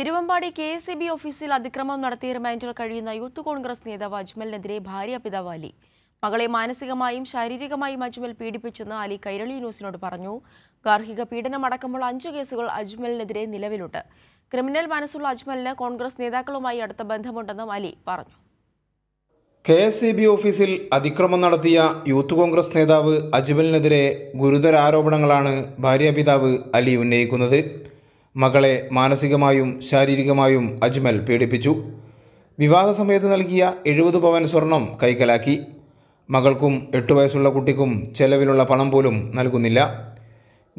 Thiruvambady K S B ഓഫീസിൽ അതിക്രമം നടത്തി റിമാൻഡിൽ കഴിയുന്ന യൂത്ത് കോൺഗ്രസ് നേതാവ് അജ്മലിനെതിരെ ഭാര്യ പിതാവ് അലി മകളെ മാനസികമായും ശാരീരികമായും അജ്മൽ പീഡിപ്പിച്ചെന്ന് അലി കൈരളി ന്യൂസിനോട് പറഞ്ഞു ഗാർഹിക പീഡനം അടക്കമുള്ള അഞ്ചു കേസുകൾ അജ്മലിനെതിരെ നിലവിലുണ്ട് ക്രിമിനൽ മനസ്സുള്ള അജ്മലിന് കോൺഗ്രസ് നേതാക്കളുമായി അടുത്ത ബന്ധമുണ്ടെന്നും അലി പറഞ്ഞു കെ എസ് സി ബി ഓഫീസിൽ അതിക്രമം നടത്തിയ യൂത്ത് കോൺഗ്രസ് നേതാവ് അജ്മലിനെതിരെ ഗുരുതര ആരോപണങ്ങളാണ് ഭാര്യ പിതാവ് അലി ഉന്നയിക്കുന്നത് മകളെ മാനസികമായും ശാരീരികമായും അജ്മൽ പീഡിപ്പിച്ചു വിവാഹസമയത്ത് നൽകിയ എഴുപത് പവൻ സ്വർണം കൈക്കലാക്കി മകൾക്കും എട്ട് വയസ്സുള്ള കുട്ടിക്കും ചെലവിലുള്ള പണം പോലും നൽകുന്നില്ല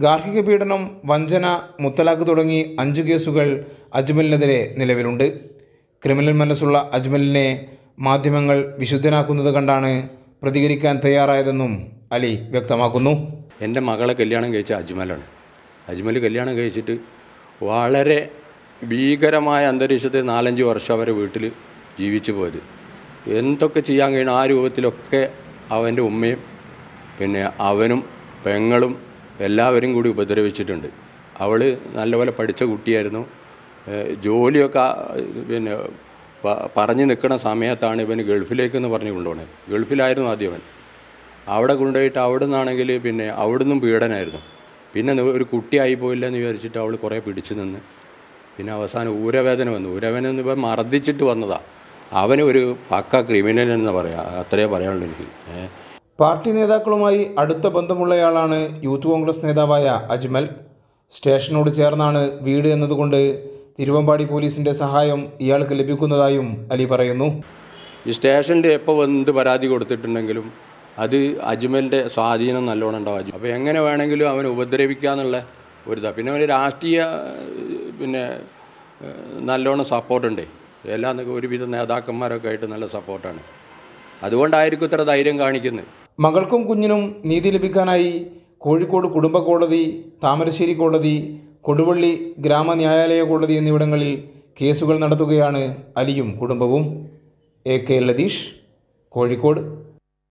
ഗാർഹിക പീഡനം വഞ്ചന മുത്തലാഖ് തുടങ്ങി അഞ്ച് കേസുകൾ അജ്മലിനെതിരെ നിലവിലുണ്ട് ക്രിമിനൽ മനസ്സുള്ള അജ്മലിനെ മാധ്യമങ്ങൾ വിശുദ്ധനാക്കുന്നത് കണ്ടാണ് പ്രതികരിക്കാൻ തയ്യാറായതെന്നും അലി വ്യക്തമാക്കുന്നു എൻ്റെ മകളെ കല്യാണം കഴിച്ച അജ്മലാണ് അജ്മൽ കല്യാണം കഴിച്ചിട്ട് വളരെ ഭീകരമായ അന്തരീക്ഷത്തിൽ നാലഞ്ച് വർഷം അവരെ വീട്ടിൽ ജീവിച്ചു പോയത് എന്തൊക്കെ ചെയ്യാൻ കഴിയണം ആ രൂപത്തിലൊക്കെ അവൻ്റെ ഉമ്മയും പിന്നെ അവനും പെങ്ങളും എല്ലാവരും കൂടി ഉപദ്രവിച്ചിട്ടുണ്ട് അവൾ നല്ലപോലെ പഠിച്ച കുട്ടിയായിരുന്നു ജോലിയൊക്കെ പിന്നെ പറഞ്ഞു നിൽക്കുന്ന സമയത്താണ് ഇവൻ ഗൾഫിലേക്കെന്ന് പറഞ്ഞു കൊണ്ടുപോണത് ഗൾഫിലായിരുന്നു ആദ്യം അവൻ അവിടെ കൊണ്ടുപോയിട്ട് അവിടെ നിന്നാണെങ്കിൽ പിന്നെ അവിടുന്ന് പീഡനായിരുന്നു പിന്നെ ഒരു കുട്ടിയായി പോയില്ല എന്ന് വിചാരിച്ചിട്ട് അവൾ കുറേ പിടിച്ചു നിന്ന് പിന്നെ അവസാനം ഊരവേദന വന്നു ഊരവേദന എന്ന് ഇപ്പം മർദ്ദിച്ചിട്ട് വന്നതാണ് അവന് ഒരു പക്ക ക്രിമിനൽ എന്ന് പറയാം അത്രേ പറയാനുള്ളൂ എനിക്ക് പാർട്ടി നേതാക്കളുമായി അടുത്ത ബന്ധമുള്ളയാളാണ് യൂത്ത് കോൺഗ്രസ് നേതാവായ അജ്മൽ സ്റ്റേഷനോട് ചേർന്നാണ് വീട് എന്നതുകൊണ്ട് തിരുവമ്പാടി പോലീസിൻ്റെ സഹായം ഇയാൾക്ക് ലഭിക്കുന്നതായും അലി പറയുന്നു ഈ സ്റ്റേഷനിൽ എപ്പോൾ എന്ത് പരാതി കൊടുത്തിട്ടുണ്ടെങ്കിലും അത് അജ്മലിൻ്റെ സ്വാധീനം നല്ലോണം ഉണ്ടാവും അജ്മൽ അപ്പോൾ എങ്ങനെ വേണമെങ്കിലും അവനെ ഉപദ്രവിക്കുക എന്നുള്ള ഒരു ഇതാണ് പിന്നെ അവന് രാഷ്ട്രീയ പിന്നെ നല്ലോണം സപ്പോർട്ടുണ്ടേ എല്ലാം ഒരുവിധ നേതാക്കന്മാരൊക്കെ ആയിട്ട് നല്ല സപ്പോർട്ടാണ് അതുകൊണ്ടായിരിക്കും ഇത്ര ധൈര്യം കാണിക്കുന്നത് മകൾക്കും കുഞ്ഞിനും നീതി ലഭിക്കാനായി കോഴിക്കോട് കുടുംബ കോടതി താമരശ്ശേരി കോടതി കൊടുവള്ളി ഗ്രാമ ന്യായാലയ കോടതി എന്നിവിടങ്ങളിൽ കേസുകൾ നടത്തുകയാണ് അലിയും കുടുംബവും എ കെ ലതീഷ് കോഴിക്കോട്